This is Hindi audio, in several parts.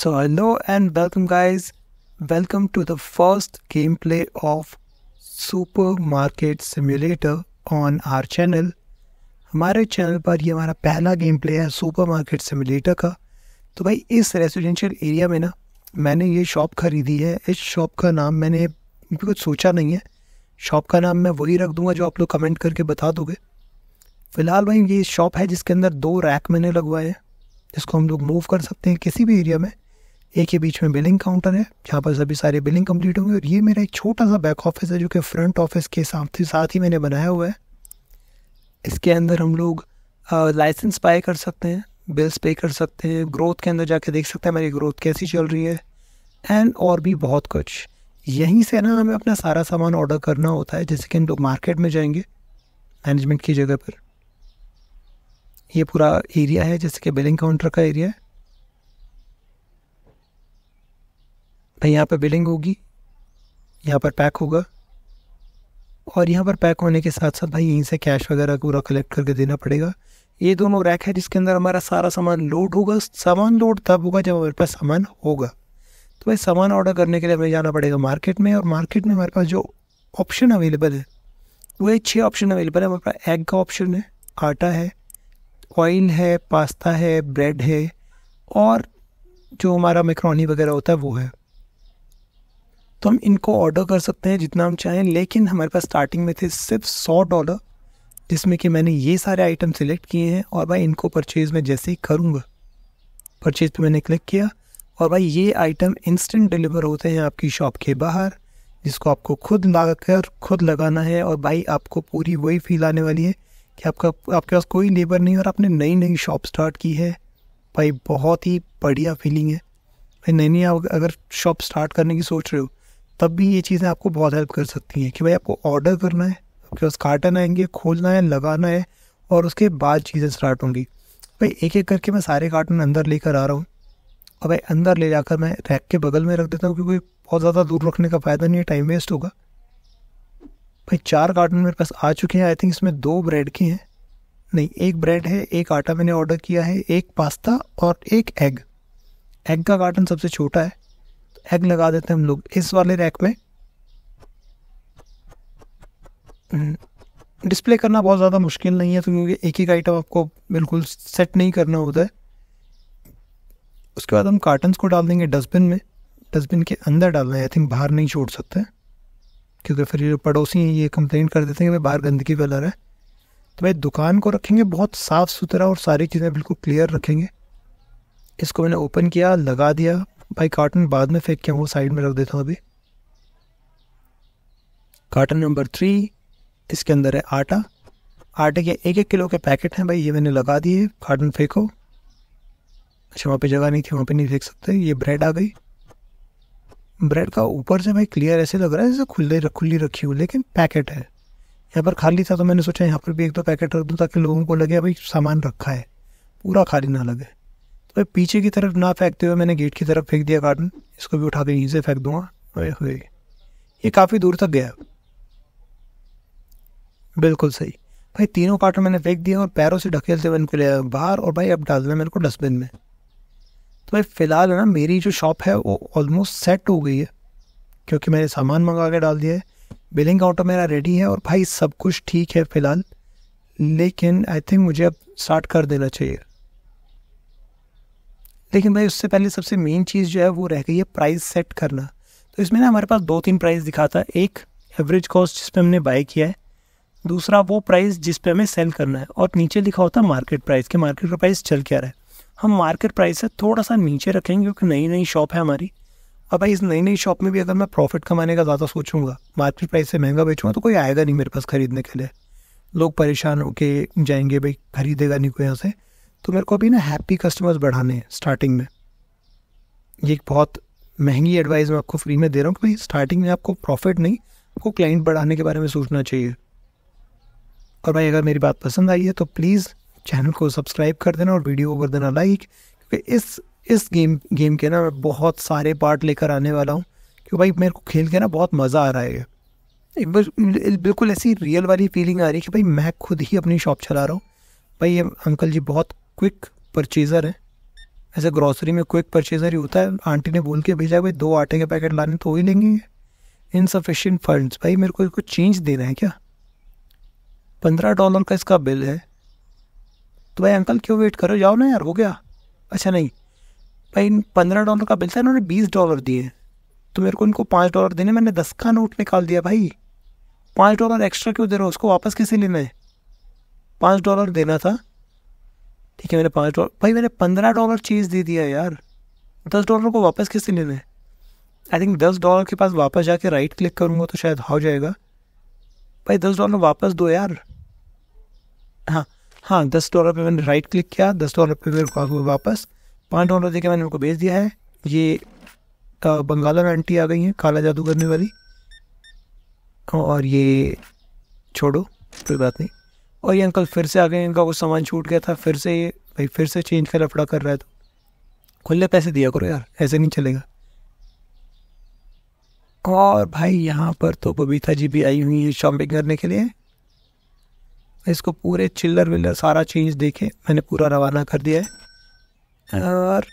So hello and welcome guys. Welcome to the first gameplay of Supermarket Simulator on our channel. हमारे चैनल पर ये हमारा पहला गेम प्ले है सुपर मार्केट सिमुलेटर का तो भाई इस रेजिडेंशियल एरिया में ना मैंने ये शॉप खरीदी है इस शॉप का नाम मैंने कुछ सोचा नहीं है शॉप का नाम मैं वही रख दूंगा जो आप लोग कमेंट करके बता दोगे फ़िलहाल भाई ये शॉप है जिसके अंदर दो रैक मैंने लगवाए हैं जिसको हम लोग मूव कर सकते हैं किसी भी एरिया में एक ही बीच में बिलिंग काउंटर है जहाँ पर सभी सारे बिलिंग कंप्लीट होंगे और ये मेरा एक छोटा सा बैक ऑफिस है जो कि फ्रंट ऑफिस के साथ ही साथ ही मैंने बनाया हुआ है इसके अंदर हम लोग लाइसेंस पाए कर सकते हैं बिल्स पे कर सकते हैं ग्रोथ के अंदर जाके देख सकते हैं मेरी ग्रोथ कैसी चल रही है एंड और भी बहुत कुछ यहीं से ना हमें अपना सारा सामान ऑर्डर करना होता है जैसे कि हम लोग मार्केट में जाएंगे मैनेजमेंट की जगह पर ये पूरा एरिया है जैसे कि बिलिंग काउंटर का एरिया है भाई यहाँ पर बिलिंग होगी यहाँ पर पैक होगा और यहाँ पर पैक होने के साथ साथ भाई यहीं से कैश वगैरह पूरा कलेक्ट करके देना पड़ेगा ये दोनों रैक है जिसके अंदर हमारा सारा सामान लोड होगा सामान लोड तब होगा जब हमारे पास सामान होगा तो भाई सामान ऑर्डर करने के लिए हमें जाना पड़ेगा मार्केट में और मार्केट में हमारे पास जो ऑप्शन अवेलेबल है वो है छः ऑप्शन अवेलेबल है हमारे पास एग का ऑप्शन है आटा है ऑयल है पास्ता है ब्रेड है और जो हमारा मैक्रोनी वगैरह होता है वो है तो हम इनको ऑर्डर कर सकते हैं जितना हम चाहें लेकिन हमारे पास स्टार्टिंग में थे सिर्फ सौ डॉलर जिसमें कि मैंने ये सारे आइटम सिलेक्ट किए हैं और भाई इनको परचेज़ में जैसे ही करूँगा परचेज़ पर मैंने क्लिक किया और भाई ये आइटम इंस्टेंट डिलीवर होते हैं आपकी शॉप के बाहर जिसको आपको खुद ला कर खुद लगाना है और भाई आपको पूरी वही फील आने वाली है कि आपका आपके पास कोई लेबर नहीं और आपने नई नई शॉप स्टार्ट की है भाई बहुत ही बढ़िया फीलिंग है भाई नई नई अगर शॉप स्टार्ट करने की सोच रहे हो तब भी ये चीज़ें आपको बहुत हेल्प कर सकती हैं कि भाई आपको ऑर्डर करना है आपके पास कार्टन आएंगे खोलना है लगाना है और उसके बाद चीज़ें स्टार्ट होंगी भाई एक एक करके मैं सारे कार्टन अंदर लेकर आ रहा हूँ और भाई अंदर ले जाकर मैं रैक के बगल में रख देता हूँ क्योंकि बहुत ज़्यादा दूर रखने का फ़ायदा नहीं है टाइम वेस्ट होगा भाई चार कार्टन मेरे पास आ चुके हैं आई थिंक इसमें दो ब्रेड के हैं नहीं एक ब्रेड है एक आटा मैंने ऑर्डर किया है एक पास्ता और एक एग एग का कार्टन सबसे छोटा है एग लगा देते हैं हम लोग इस वाले रैक में डिस्प्ले हम्म, करना बहुत ज़्यादा मुश्किल नहीं है तो क्योंकि एक ही आइटम आपको बिल्कुल सेट नहीं करना होता है उसके बाद हम कार्टन्स को डाल देंगे डस्टबिन में डस्टबिन के अंदर डालना है आई थिंक बाहर नहीं छोड़ सकते क्योंकि फिर ये पड़ोसी हैं ये कंप्लेन कर देते हैं कि भाई बाहर गंदगी फैला रहा है तो भाई दुकान को रखेंगे बहुत साफ़ सुथरा और सारी चीज़ें बिल्कुल क्लियर रखेंगे इसको मैंने ओपन किया लगा दिया भाई कार्टन बाद में फेंक के वो साइड में रख देता हूँ अभी कार्टन नंबर थ्री इसके अंदर है आटा आटे के एक एक किलो के पैकेट हैं भाई ये मैंने लगा दिए कार्टन फेंको अच्छा वहाँ पे जगह नहीं थी वहाँ पे नहीं फेंक सकते ये ब्रेड आ गई ब्रेड का ऊपर से भाई क्लियर ऐसे लग रहा है जैसे खुले खुली रखी हो लेकिन पैकेट है यहाँ पर खाली था तो मैंने सोचा यहाँ पर भी एक दो पैकेट रख दूँ ताकि लोगों को लगे भाई सामान रखा है पूरा खाली ना लगे और पीछे की तरफ ना फेंकते हुए मैंने गेट की तरफ फेंक दिया कार्टन इसको भी उठा के नीचे फेंक दूंगा अरे ये काफ़ी दूर तक गया बिल्कुल सही भाई तीनों कार्टन मैंने फेंक दिया और पैरों से ढकेलते हुए इनको ले बाहर और भाई अब डाल दिया मेरे को डस्टबिन में तो भाई फ़िलहाल है ना मेरी जो शॉप है वो ऑलमोस्ट सेट हो गई है क्योंकि मैंने सामान मंगा के डाल दिया है बिलिंग काउंटर मेरा रेडी है और भाई सब कुछ ठीक है फ़िलहाल लेकिन आई थिंक मुझे अब स्टार्ट कर देना चाहिए लेकिन भाई उससे पहले सबसे मेन चीज़ जो है वो रह गई है प्राइस सेट करना तो इसमें ना हमारे पास दो तीन प्राइस दिखाता है एक एवरेज कॉस्ट जिस पर हमने बाई किया है दूसरा वो प्राइस जिस पर हमें सेल करना है और नीचे लिखा होता है मार्केट प्राइस के मार्केट का प्राइस चल क्या रहा है हम मार्केट प्राइस से थोड़ा सा नीचे रखेंगे क्योंकि नई नई शॉप है हमारी और भाई इस नई नई शॉप में भी अगर मैं प्रॉफिट कमाने का ज़्यादा सोचूंगा मार्केट प्राइस से महंगा बेचूंगा तो कोई आएगा नहीं मेरे पास खरीदने के लिए लोग परेशान होके जाएंगे भाई खरीदेगा नहीं कोई यहाँ से तो मेरे को अभी ना हैप्पी कस्टमर्स बढ़ाने हैं स्टार्टिंग में ये एक बहुत महंगी एडवाइस मैं आपको फ्री में दे रहा हूँ कि भाई स्टार्टिंग में आपको प्रॉफिट नहीं आपको क्लाइंट बढ़ाने के बारे में सोचना चाहिए और भाई अगर मेरी बात पसंद आई है तो प्लीज़ चैनल को सब्सक्राइब कर देना और वीडियो को कर देना लाइक क्योंकि इस इस गेम गेम के ना मैं बहुत सारे पार्ट लेकर आने वाला हूँ क्योंकि भाई मेरे को खेल के ना बहुत मज़ा आ रहा है एक बिल्कुल ऐसी रियल वाली फीलिंग आ रही है कि भाई मैं खुद ही अपनी शॉप चला रहा हूँ भाई ये अंकल जी बहुत क्विक परचेज़र है ऐसे ग्रॉसरी में क्विक परचेज़र ही होता है आंटी ने बोल के भेजा भाई दो आटे के पैकेट लाने तो वही लेंगे इनसफिशेंट फंड्स भाई मेरे को इसको चेंज दे रहे हैं क्या पंद्रह डॉलर का इसका बिल है तो भाई अंकल क्यों वेट करो जाओ ना यार हो गया अच्छा नहीं भाई इन पंद्रह डॉलर का बिल था इन्होंने बीस डॉलर दिए तो मेरे को इनको पाँच डॉलर देने मैंने दस का नोट निकाल दिया भाई पाँच डॉलर एक्स्ट्रा क्यों दे रहे हो उसको वापस कैसे लेना है पाँच डॉलर देना था ठीक है मैंने पाँच डॉलर भाई मैंने पंद्रह डॉलर चीज़ दे दिया यार दस डॉलर को वापस किससे लेना है आई थिंक दस डॉलर के पास वापस जाके राइट क्लिक करूँगा तो शायद हो जाएगा भाई दस डॉलर वापस दो यार हाँ हाँ दस डॉलर पे मैंने राइट क्लिक किया दस डॉलर पे मेरे वापस पाँच डॉलर देके मैंने उनको भेज दिया है ये बंगाला और आंटी आ गई हैं काला जादू करने वाली और ये छोड़ो कोई बात नहीं और ये अंकल फिर से आ गए इनका कुछ सामान छूट गया था फिर से ये भाई फिर से चेंज का लफड़ा कर रहा है तो खुले पैसे दिया करो यार ऐसे नहीं चलेगा और भाई यहाँ पर तो बबीता जी भी आई हुई है शॉपिंग करने के लिए इसको पूरे चिल्लर विल्लर सारा चेंज देखे मैंने पूरा रवाना कर दिया है और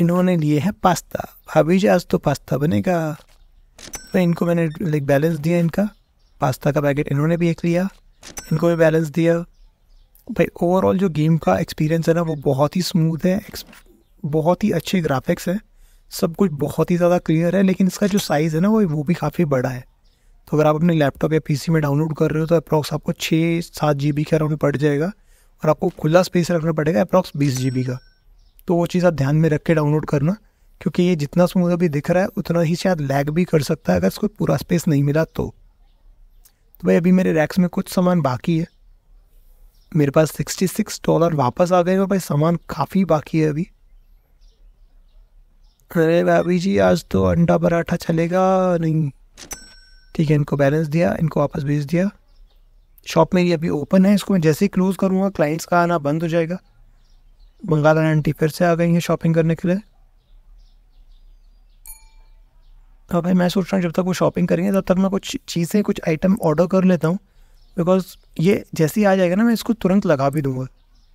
इन्होंने लिए है पास्ता भाभी जी आज तो पास्ता बनेगा तो इनको मैंने लाइक बैलेंस दिया इनका पास्ता का पैकेट इन्होंने भी एक लिया इनको भी बैलेंस दिया भाई ओवरऑल जो गेम का एक्सपीरियंस है ना वो बहुत ही स्मूथ है बहुत ही अच्छे ग्राफिक्स है सब कुछ बहुत ही ज़्यादा क्लियर है लेकिन इसका जो साइज़ है ना वो वो भी काफ़ी बड़ा है तो अगर आप अपने लैपटॉप या पीसी में डाउनलोड कर रहे हो तो अप्रॉक्स आपको छः सात जी बी का अराउंड पड़ जाएगा और आपको खुला स्पेस रखना पड़ेगा अप्रॉक्स बीस जी बी का तो वो चीज़ आप ध्यान में रख के डाउनलोड करना क्योंकि ये जितना स्मूथ अभी दिख रहा है उतना ही शायद लैग भी कर सकता है अगर इसको पूरा स्पेस नहीं मिला तो तो भाई अभी मेरे रैक्स में कुछ सामान बाकी है मेरे पास सिक्सटी सिक्स डॉलर वापस आ गए और भाई सामान काफ़ी बाकी है अभी अरे भाभी जी आज तो अंडा पराठा चलेगा नहीं ठीक है इनको बैलेंस दिया इनको वापस भेज दिया शॉप मेरी अभी ओपन है इसको मैं जैसे ही क्लोज़ करूँगा क्लाइंट्स का आना बंद हो जाएगा बंगाल आंटी फिर से आ गई हैं शॉपिंग करने के लिए तो भाई मैं सोच रहा हूँ जब तक वो शॉपिंग करेंगे तब तक मैं कुछ चीज़ें कुछ आइटम ऑर्डर कर लेता हूँ बिकॉज ये जैसे ही आ जाएगा ना मैं इसको तुरंत लगा भी दूंगा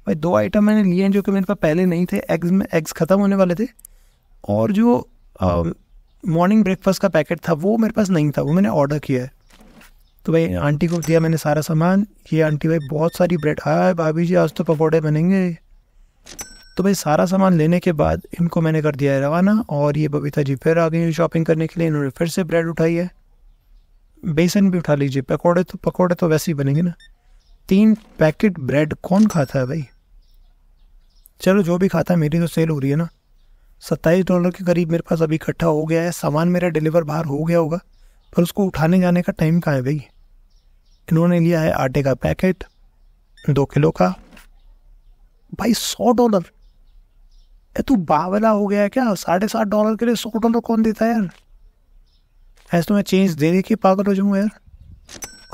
भाई दो आइटम मैंने लिए हैं जो कि मेरे पास पहले नहीं थे एग्स में एग्स ख़त्म होने वाले थे और जो मॉर्निंग ब्रेकफास्ट का पैकेट था वो मेरे पास नहीं था वो मैंने ऑर्डर किया है तो भाई आंटी को दिया मैंने सारा सामान ये आंटी भाई बहुत सारी ब्रेड आया भाभी जी आज तो पकौड़े बनेंगे तो भाई सारा सामान लेने के बाद इनको मैंने कर दिया है रवाना और ये बबीता जी फिर आ गई हैं शॉपिंग करने के लिए इन्होंने फिर से ब्रेड उठाई है बेसन भी उठा लीजिए पकौड़े तो पकौड़े तो वैसे ही बनेंगे ना तीन पैकेट ब्रेड कौन खाता है भाई चलो जो भी खाता है मेरी तो सेल हो रही है ना सत्ताईस डॉलर के करीब मेरे पास अभी इकट्ठा हो गया है सामान मेरा डिलीवर बाहर हो गया होगा पर उसको उठाने जाने का टाइम कहाँ है भाई इन्होंने लिया है आटे का पैकेट दो किलो का भाई सौ डॉलर तू बावला हो गया क्या साढ़े सात डॉलर के लिए सौ डॉलर तो कौन देता है यार ऐसे तो मैं चेंज दे दे के पागल हो जाऊँगा यार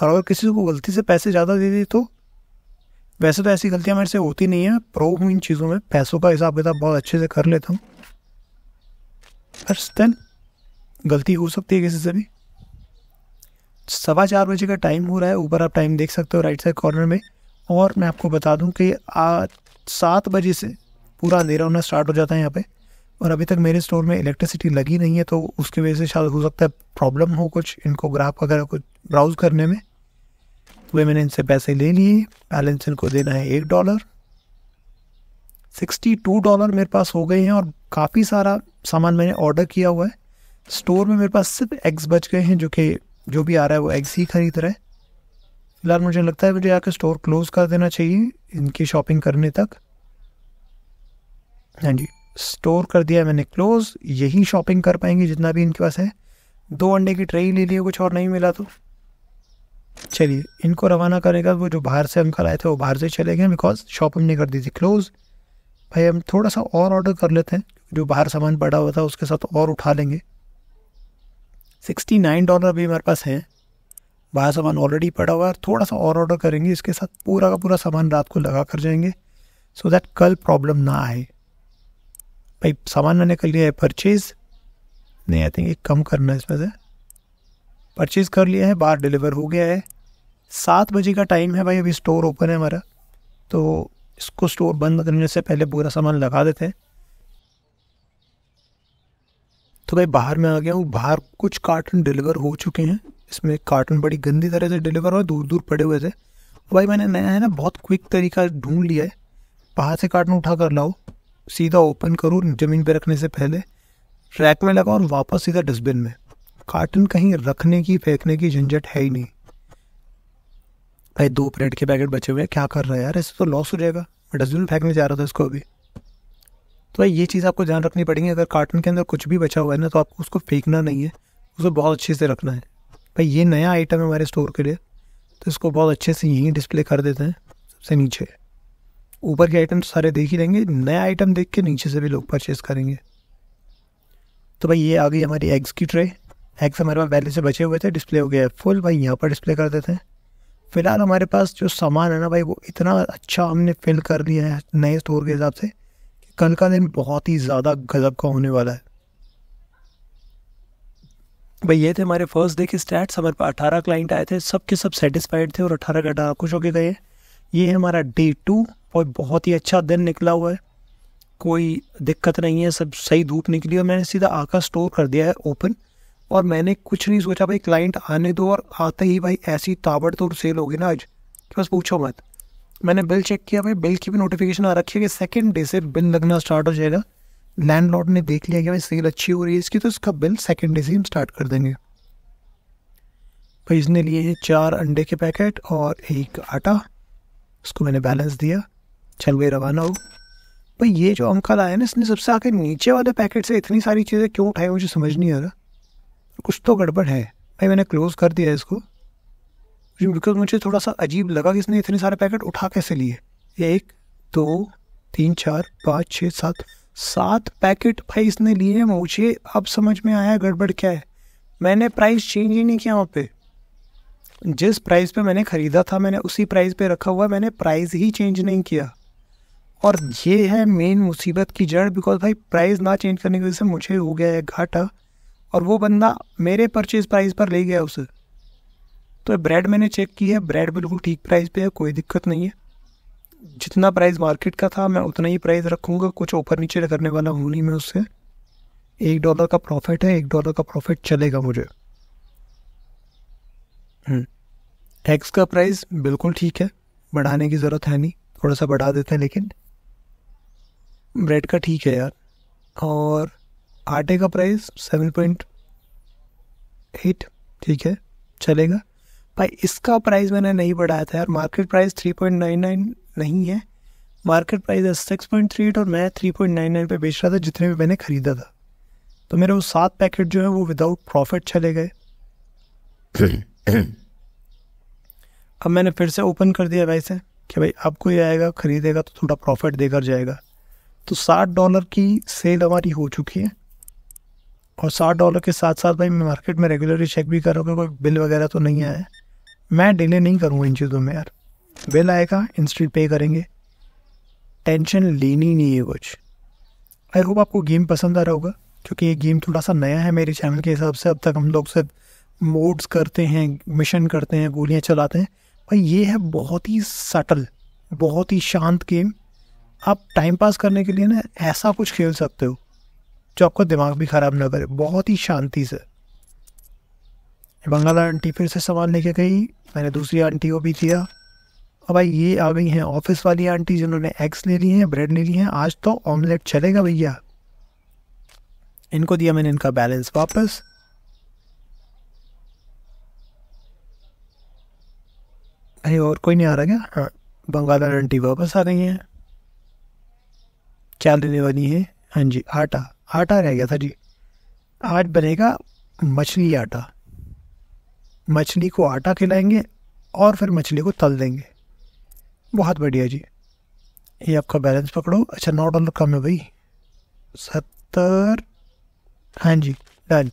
और अगर किसी को गलती से पैसे ज़्यादा दे दे तो वैसे तो ऐसी गलतियाँ मेरे से होती नहीं है प्रो हूँ इन चीज़ों में पैसों का हिसाब किताब बहुत अच्छे से कर लेता हूँ पर देन गलती हो सकती है किसी से भी सवा चार बजे का टाइम हो रहा है ऊपर आप टाइम देख सकते हो राइट साइड कॉर्नर में और मैं आपको बता दूं कि सात बजे से पूरा अंधेरा होना स्टार्ट हो जाता है यहाँ पे और अभी तक मेरे स्टोर में इलेक्ट्रिसिटी लगी नहीं है तो उसकी वजह से शायद हो सकता है प्रॉब्लम हो कुछ इनको ग्राफ वगैरह कुछ ब्राउज़ करने में वे तो मैंने इनसे पैसे ले लिए बैलेंस इनको देना है एक डॉलर सिक्सटी टू डॉलर मेरे पास हो गए हैं और काफ़ी सारा सामान मैंने ऑर्डर किया हुआ है स्टोर में मेरे पास सिर्फ एग्स बच गए हैं जो कि जो भी आ रहा है वो एग्स ही ख़रीद रहे हैं फिलहाल मुझे लगता है मुझे आकर स्टोर क्लोज़ कर देना चाहिए इनकी शॉपिंग करने तक हाँ जी स्टोर कर दिया मैंने क्लोज यही शॉपिंग कर पाएंगे जितना भी इनके पास है दो अंडे की ट्रे ले लिए कुछ और नहीं मिला तो चलिए इनको रवाना करेगा वो जो बाहर से अंकल आए थे वो बाहर से चले गए बिकॉज शॉप हमने कर दी थी क्लोज़ भाई हम थोड़ा सा और ऑर्डर कर लेते हैं जो बाहर सामान पड़ा हुआ था उसके साथ और उठा लेंगे सिक्सटी नाइन डॉलर अभी हमारे पास हैं बाहर सामान ऑलरेडी पड़ा हुआ है थोड़ा सा और ऑर्डर करेंगे इसके साथ पूरा का पूरा सामान रात को लगा कर जाएंगे सो so दैट कल प्रॉब्लम ना आए भाई सामान मैंने कर लिया है परचेज नहीं आई थिंक एक कम करना है इसमें से परचेज़ कर लिया है बाहर डिलीवर हो गया है सात बजे का टाइम है भाई अभी स्टोर ओपन है हमारा तो इसको स्टोर बंद करने से पहले पूरा सामान लगा देते हैं तो भाई बाहर में आ गया हूँ बाहर कुछ कार्टन डिलीवर हो चुके हैं इसमें कार्टन बड़ी गंदी तरह से डिलीवर हुआ दूर दूर पड़े हुए थे भाई मैंने नया है ना बहुत क्विक तरीका ढूंढ लिया है बाहर से कार्टन उठा कर लाओ सीधा ओपन करूँ ज़मीन पर रखने से पहले रैक में लगाऊँ और वापस सीधा डस्टबिन में कार्टन कहीं रखने की फेंकने की झंझट है ही नहीं भाई दो ब्रेड के पैकेट बचे हुए हैं क्या कर रहा है यार ऐसे तो लॉस हो जाएगा मैं डस्टबिन में फेंकने जा रहा था इसको अभी तो भाई ये चीज़ आपको ध्यान रखनी पड़ेगी अगर कार्टन के अंदर कुछ भी बचा हुआ है ना तो आपको उसको फेंकना नहीं है उसको बहुत अच्छे से रखना है भाई ये नया आइटम है हमारे स्टोर के लिए तो इसको बहुत अच्छे से यहीं डिस्प्ले कर देते हैं सबसे नीचे ऊपर के आइटम तो सारे देख ही लेंगे नया आइटम देख के नीचे से भी लोग परचेज़ करेंगे तो भाई ये आ गई हमारी एग्स की ट्रे एग्स हमारे पास पहले से बचे हुए थे डिस्प्ले हो गया है फुल भाई यहाँ पर डिस्प्ले कर देते हैं फ़िलहाल हमारे पास जो सामान है ना भाई वो इतना अच्छा हमने फिल कर लिया है नए स्टोर के हिसाब से कि कल का दिन बहुत ही ज़्यादा गजब का होने वाला है भाई ये थे हमारे फर्स्ट डे के स्टैट्स हमारे पास अठारह क्लाइंट आए थे सब के सब सेटिस्फाइड थे और अठारह का अठारह खुश होके गए ये है हमारा डे टू और बहुत ही अच्छा दिन निकला हुआ है कोई दिक्कत नहीं है सब सही धूप निकली और मैंने सीधा आका स्टोर कर दिया है ओपन और मैंने कुछ नहीं सोचा भाई क्लाइंट आने दो और आते ही भाई ऐसी ताबड़तोड़ सेल होगी ना आज कि बस पूछो मत मैंने बिल चेक किया भाई बिल की भी नोटिफिकेशन आ रखी है कि सेकेंड डे से बिल लगना स्टार्ट हो जाएगा लैंड लॉर्ड ने देख लिया कि भाई सेल अच्छी हो रही है इसकी तो इसका बिल सेकेंड डे से हम स्टार्ट कर देंगे भाई इसने लिए चार अंडे के पैकेट और एक आटा उसको मैंने बैलेंस दिया चल भाई रवाना हो भाई ये जो अंकल आया ना इसने सबसे आके नीचे वाले पैकेट से इतनी सारी चीज़ें क्यों उठाई मुझे समझ नहीं आ रहा कुछ तो गड़बड़ है भाई मैंने क्लोज़ कर दिया इसको बिकॉज मुझे थोड़ा सा अजीब लगा कि इसने इतने सारे पैकेट उठा कैसे लिए एक दो तीन चार पाँच छः सात सात पैकेट भाई इसने लिए मुझे अब समझ में आया गड़बड़ क्या है मैंने प्राइस चेंज ही नहीं किया वहाँ पे जिस प्राइस पे मैंने ख़रीदा था मैंने उसी प्राइस पे रखा हुआ मैंने प्राइस ही चेंज नहीं किया और ये है मेन मुसीबत की जड़ बिकॉज भाई प्राइस ना चेंज करने की वजह से मुझे हो गया है घाटा और वो बंदा मेरे परचेज़ प्राइस पर ले गया उसे तो ब्रेड मैंने चेक की है ब्रेड बिल्कुल ठीक प्राइस पे है कोई दिक्कत नहीं है जितना प्राइस मार्केट का था मैं उतना ही प्राइस रखूँगा कुछ ऊपर नीचे करने वाला हूँ नहीं मैं उससे एक डॉलर का प्रॉफिट है एक डॉलर का प्रॉफिट चलेगा मुझे टैक्स हम्म। का प्राइस बिल्कुल ठीक है बढ़ाने की ज़रूरत है नहीं थोड़ा सा बढ़ा देते हैं लेकिन ब्रेड का ठीक है यार और आटे का प्राइस सेवन पॉइंट एट ठीक है चलेगा भाई इसका प्राइस मैंने नहीं बढ़ाया था यार market price three point nine nine नहीं है मार्केट प्राइस है सिक्स पॉइंट थ्री एट और मैं थ्री पॉइंट नाइन नाइन पर बेच रहा था जितने भी मैंने ख़रीदा था तो मेरे वो सात पैकेट जो है वो विदाउट प्रॉफिट चले गए अब मैंने फिर से ओपन कर दिया भाई से कि भाई अब कोई आएगा ख़रीदेगा तो थोड़ा प्रॉफिट देकर जाएगा तो साठ डॉलर की सेल हमारी हो चुकी है और साठ डॉलर के साथ साथ भाई मैं मार्केट में रेगुलरली चेक भी कर रहा हूँ कोई बिल वगैरह तो नहीं आया मैं डिले नहीं करूँगा इन चीज़ों में यार बिल आएगा इंस्टेंट पे करेंगे टेंशन लेनी नहीं है कुछ आई होप आपको गेम पसंद आ रहा होगा क्योंकि ये गेम थोड़ा सा नया है मेरे चैनल के हिसाब से अब तक हम लोग सिर्फ मोड्स करते हैं मिशन करते हैं गोलियाँ चलाते हैं भाई ये है बहुत ही सटल बहुत ही शांत गेम आप टाइम पास करने के लिए ना ऐसा कुछ खेल सकते हो जो आपको दिमाग भी ख़राब ना करे बहुत ही शांति से बंगाला आंटी फिर से सामान लेके गई मैंने दूसरी आंटी को भी दिया अब भाई ये आ गई हैं ऑफिस वाली आंटी जिन्होंने एग्स ले लिए हैं ब्रेड ले लिए हैं आज तो ऑमलेट चलेगा भैया इनको दिया मैंने इनका बैलेंस वापस अरे और कोई नहीं आ रहा क्या हाँ बंगाला आंटी वापस आ रही हैं क्या देने वाली है हाँ जी आटा आटा रह गया था जी आज बनेगा मछली आटा मछली को आटा खिलाएंगे और फिर मछली को तल देंगे बहुत बढ़िया जी ये आपका बैलेंस पकड़ो अच्छा नौ डॉलर कम है भाई सत्तर हाँ जी डन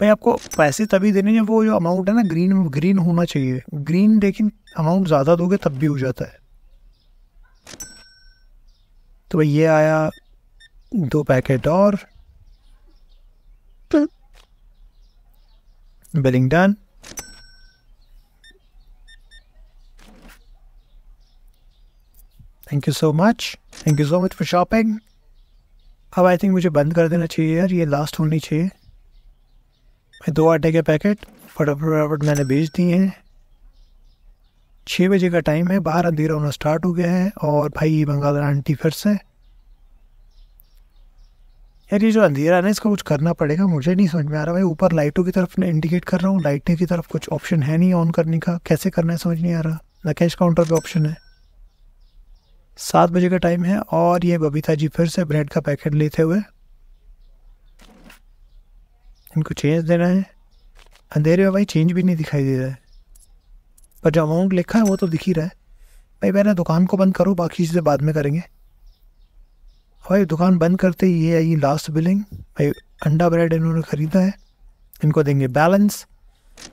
भाई आपको पैसे तभी देने जब वो जो अमाउंट है ना ग्रीन ग्रीन होना चाहिए ग्रीन लेकिन अमाउंट ज़्यादा दोगे तब भी हो जाता है तो भाई ये आया दो पैकेट और billing done thank you so much thank you so much for shopping अब आई थिंक मुझे बंद कर देना चाहिए यार ये लास्ट होनी चाहिए दो आटे के पैकेट फटाफट फटाफट मैंने भेज दिए हैं छः बजे का टाइम है बाहर अंधेरा होना स्टार्ट हो गया है और भाई बंगाल आंटी फिर से यार ये जो अंधेरा है ना इसका कुछ करना पड़ेगा मुझे नहीं समझ में आ रहा भाई ऊपर लाइटों की तरफ मैं इंडिकेट कर रहा हूँ लाइटें की तरफ कुछ ऑप्शन है नहीं ऑन करने का कैसे करना है समझ नहीं आ रहा ना कैश काउंटर पे ऑप्शन है सात बजे का टाइम है और ये बबीता जी फिर से ब्रेड का पैकेट लेते हुए इनको चेंज देना है अंधेरे में भाई चेंज भी नहीं दिखाई दे रहा है पर जो अमाउंट लिखा है वो तो दिख ही रहा है भाई मैंने दुकान को बंद करो बाकी चीज़ें बाद में करेंगे भाई दुकान बंद करते ही ये लास्ट बिलिंग भाई अंडा ब्रेड इन्होंने ख़रीदा है इनको देंगे बैलेंस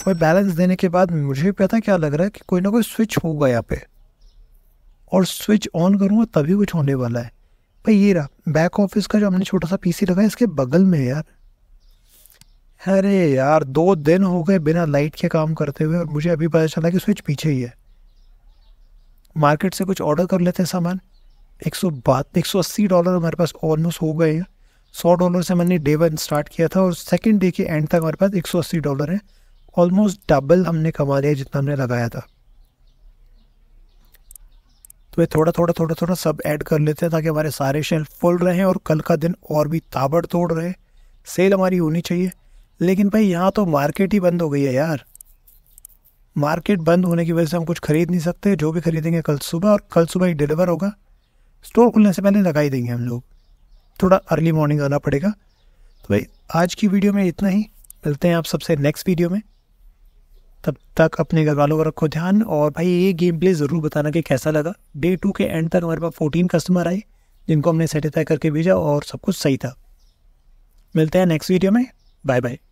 भाई बैलेंस देने के बाद मुझे भी पता क्या लग रहा है कि कोई ना कोई स्विच होगा यहाँ पे और स्विच ऑन करूँगा तभी कुछ होने वाला है भाई ये रहा बैक ऑफिस का जो हमने छोटा सा पीसी लगा है इसके बगल में यार अरे यार दो दिन हो गए बिना लाइट के काम करते हुए और मुझे अभी पता चला कि स्विच पीछे ही है मार्केट से कुछ ऑर्डर कर लेते हैं सामान एक सौ बात एक सौ अस्सी डॉलर हमारे पास ऑलमोस्ट हो गए हैं सौ डॉलर से मैंने डे वन स्टार्ट किया था और सेकेंड डे के एंड तक हमारे पास एक सौ अस्सी डॉलर है ऑलमोस्ट डबल हमने कमा लिया जितना हमने लगाया था तो ये थोड़ा थोड़ा थोड़ा थोड़ा सब ऐड कर लेते हैं ताकि हमारे सारे शेल फुल रहें और कल का दिन और भी ताबड़ तोड़ रहे सेल हमारी होनी चाहिए लेकिन भाई यहाँ तो मार्केट ही बंद हो गई है यार मार्केट बंद होने की वजह से हम कुछ खरीद नहीं सकते जो भी खरीदेंगे कल सुबह और कल सुबह ही डिलीवर होगा स्टोर खुलने से पहले लगा ही देंगे हम लोग थोड़ा अर्ली मॉर्निंग आना पड़ेगा तो भाई आज की वीडियो में इतना ही मिलते हैं आप सबसे नेक्स्ट वीडियो में तब तक अपने घर वालों को रखो ध्यान और भाई ये गेम प्ले ज़रूर बताना कि कैसा लगा डे टू के एंड तक हमारे पास फोर्टीन कस्टमर आए जिनको हमने सेटिस्फाई करके भेजा और सब कुछ सही था मिलते हैं नेक्स्ट वीडियो में बाय बाय